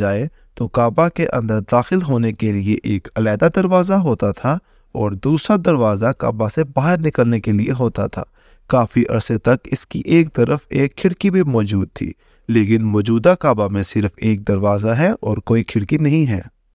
जाए तो काबा के अंदर दाखिल होने के लिए एक अलहदा दरवाज़ा होता था और दूसरा दरवाज़ा काबा से बाहर निकलने के लिए होता था काफ़ी अरसे तक इसकी एक तरफ एक खिड़की भी मौजूद थी लेकिन मौजूदा काबा में सिर्फ एक दरवाज़ा है और कोई खिड़की नहीं है